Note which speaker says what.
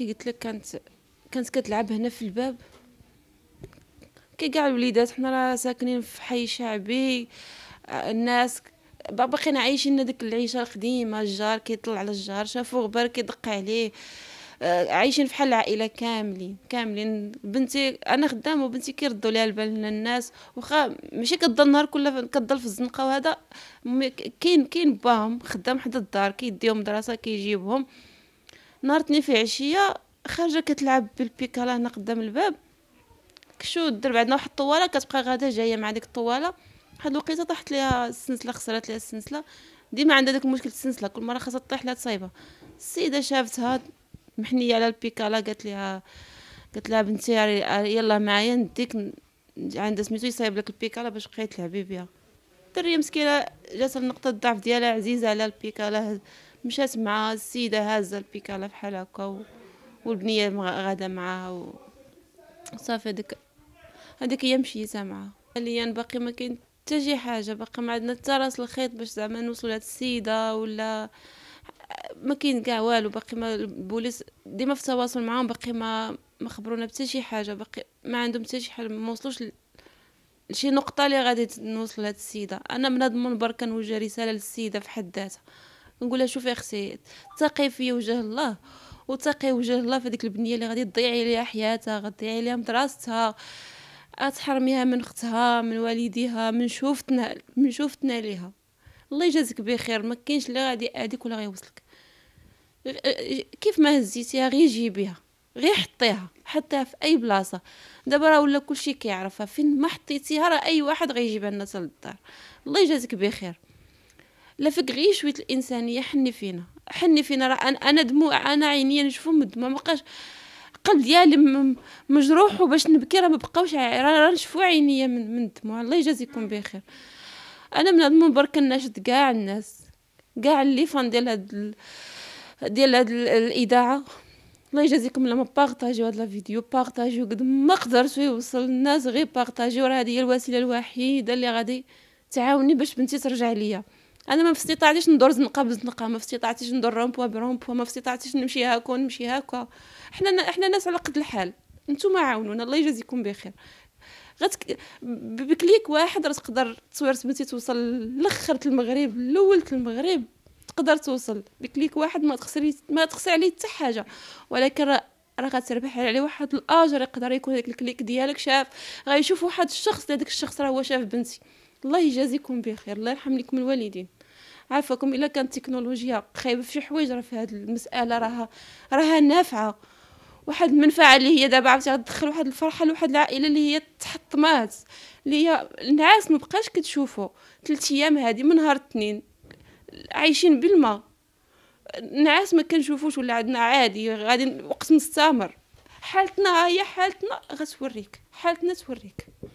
Speaker 1: كي قلت لك كانت كانت كتلعب هنا في الباب كي كاع الوليدات حنا راه ساكنين في حي شعبي آه، الناس باقينا عايشين ديك العيشه القديمه الجار كيطلع على الجار شافو غبار كيدق عليه آه، عايشين بحال العائله كاملين كاملين بنتي انا خدامه وبنتي كيردوا ليها البال هنا الناس واخا ماشي كضل النهار كله كضل في الزنقه وهذا كاين كاين باهم خدام حدا الدار كيديهم مدرسه كيجيبهم كي نهار تني في عشيه خارجه كتلعب بالبيكالا هنا قدام الباب كشو دير بعدنا واحد الطواله كتبقى غادا جايه مع ديك الطواله واحد الوقيته طاحت ليها السنسله خسرات ليها السنسله ديما عندها داك المشكل السنسله كل مره خاصها طيح لها تصايبها السيده شافتها محنيه على البيكالا قالت ليها قالت لها بنتي يلا معايا نديك عندها سميتو يصايب لك البيكالا باش بقيتي تلعبي بها الدريه مسكينه جات لنقطه الضعف ديالها عزيزه على البيكالا مشات مع السيده هازه البيكالا بحال هكا و... والبنيه غاده معاها و... صافي هذيك هذيك هي مشيتها معاها حاليا باقي ما كاين حتى شي حاجه باقي ما عندنا حتى راس الخيط باش زعما نوصلوا لهاد السيده ولا ما كاين كاع والو باقي ما البوليس ديما في تواصل معاهم باقي ما ما خبرونا حتى شي حاجه باقي ما عندهم حتى شي حل ما وصلوش لشي نقطه اللي غادي نوصل لهاد السيده انا من هاد المنبر كنوجه رساله للسيده في حد ذاتها نقولها شوفي اختي تقي في وجه الله وتقي وجه الله في ديك البنيه اللي غادي تضيعي عليها حياتها غتضيعي عليها مدرستها أتحرميها من اختها من والديها من شوفتنا من شوفتنا ليها الله يجازك بخير ما كاينش اللي غادي اديك ولا غيوصلك كيف ما هزيتيها غير جيبيها غير حطيها حطيها في اي بلاصه دابا راه ولا كلشي كيعرفها فين ما حطيتيها راه اي واحد غيجيبها لنا للدار الله يجازك بخير لافك غير شويه الانسانيه حني فينا حني فينا راه انا دموع انا عينيا نشوفهم مدموع ما بقاش القلب ديالي مجروح وباش نبكي راه ما بقاوش راه نشوفوا عينيا من, من الدموع الله يجازيكم بخير انا من هذا المنبر كنناشد كاع الناس كاع اللي فان ديال هاد ديال هاد الاذاعه الله يجازيكم لما بارطاجيو هاد لا فيديو بارطاجيو قد ما قدرتو يوصل للناس غير بارطاجيو راه هذه هي الوسيله الوحيده اللي غادي تعاوني باش بنتي ترجع ليا انا ما في استطاعتيش ندور زنقه بزنقه ما في استطاعتيش ندور رومبوا برومبوا ما في استطاعتيش نمشي هاكا ونمشي هاكا حنا احنا ناس على قد الحال نتوما عاونونا الله يجازيكم بخير غتك بكليك واحد راه تقدر تصوير سميتي توصل لاخر المغرب الاول المغرب تقدر توصل بكليك واحد ما تخسري ما تخسر عليه حتى حاجه ولكن راه راه غتربح عليه واحد الاجر يقدر يكون داك الكليك ديالك شاف غيشوف واحد الشخص داك الشخص راه هو شاف بنتي الله يجازيكم بخير الله يرحم لكم الوالدين عافاكم الا كانت التكنولوجيا خايبه في حوايج راه في هذه المساله راها راها نافعه واحد المنفعه اللي هي دابا عرفتي تدخل واحد الفرحه لواحد العائله اللي هي تحطمات اللي هي النعاس ما بقاش كتشوفو ثلاث ايام هذه من نهار الاثنين عايشين بالماء النعاس ما كنشوفوش ولا عندنا عادي غادي وقت مستمر حالتنا هي حالتنا غتوريك حالتنا توريك